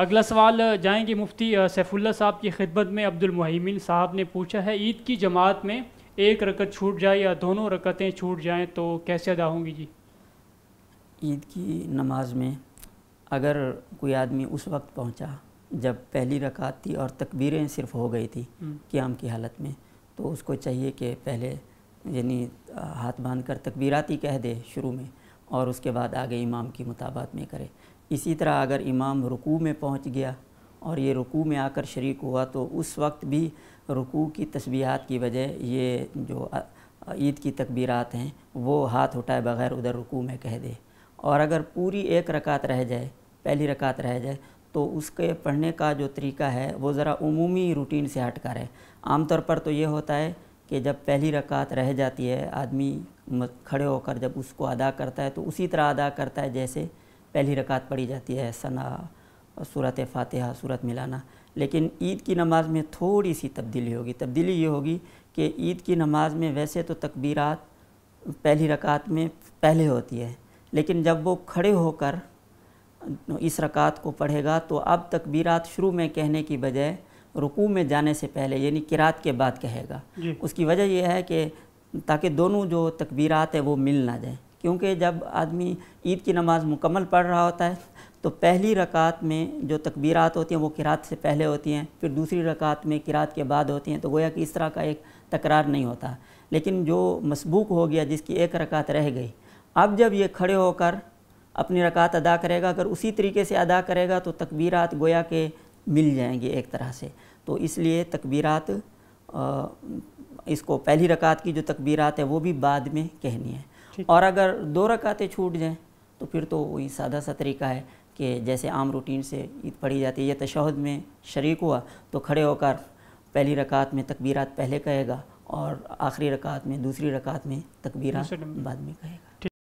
अगला सवाल जाएंगे मुफ्ती सैफुल्ला साहब की खिदमत में अब्दुल अब्दुलमहिमिन साहब ने पूछा है ईद की जमात में एक रकत छूट जाए या दोनों रकतें छूट जाएं तो कैसे अदा होंगी जी ईद की नमाज में अगर कोई आदमी उस वक्त पहुंचा जब पहली रकात थी और तकबीरें सिर्फ हो गई थी हम्म। क्याम की हालत में तो उसको चाहिए कि पहले यानी हाथ बांध कर तकबीराती कह दे शुरू में और उसके बाद आगे इमाम की मुताबात में करे इसी तरह अगर इमाम रुकू में पहुंच गया और ये रुकू में आकर शरीक हुआ तो उस वक्त भी रुकू की तस्बीहात की वजह ये जो ईद की तकबीरात हैं वो हाथ उठाए बगैर उधर रुकू में कह दे और अगर पूरी एक रकात रह जाए पहली रकात रह जाए तो उसके पढ़ने का जो तरीका है वो ज़रा उमूमी रूटीन से हट कर है आमतौर पर तो ये होता है कि जब पहली रकात रह जाती है आदमी खड़े होकर जब उसको अदा करता है तो उसी तरह अदा करता है जैसे पहली रकात पढ़ी जाती है सना और सूरत फ़ातिहा सूरत मिलाना लेकिन ईद की नमाज़ में थोड़ी सी तब्दीली होगी तब्दीली ये होगी कि ईद की नमाज़ में वैसे तो तकबीरात पहली रकात में पहले होती है लेकिन जब वो खड़े होकर इस रकात को पढ़ेगा तो अब तकबीरात शुरू में कहने की बजाय रुकू में जाने से पहले यानी किरात के बाद कहेगा उसकी वजह यह है कि ताकि दोनों जो तकबीरात है वो मिल ना जाए क्योंकि जब आदमी ईद की नमाज़ मुकम्मल पढ़ रहा होता है तो पहली रकात में जो तकबीरात होती हैं वो किरात से पहले होती हैं फिर दूसरी रकात में किरात के बाद होती हैं तो गोया कि इस तरह का एक तकरार नहीं होता लेकिन जो मसबूक हो गया जिसकी एक रकात रह गई अब जब ये खड़े होकर अपनी रकात अदा करेगा अगर उसी तरीके से अदा करेगा तो तकबीरात गोया के मिल जाएंगी एक तरह से तो इसलिए तकबीरात इसको पहली रकात की जो तकबीरात है वो भी बाद में कहनी है और अगर दो रकातें छूट जाएँ तो फिर तो वही सादा सा तरीका है कि जैसे आम रूटीन से ईद पढ़ी जाती है या तशहद में शरीक हुआ तो खड़े होकर पहली रकात में तकबीरात पहले कहेगा और आखिरी रकात में दूसरी रकात में तकबीरात बाद में कहेगा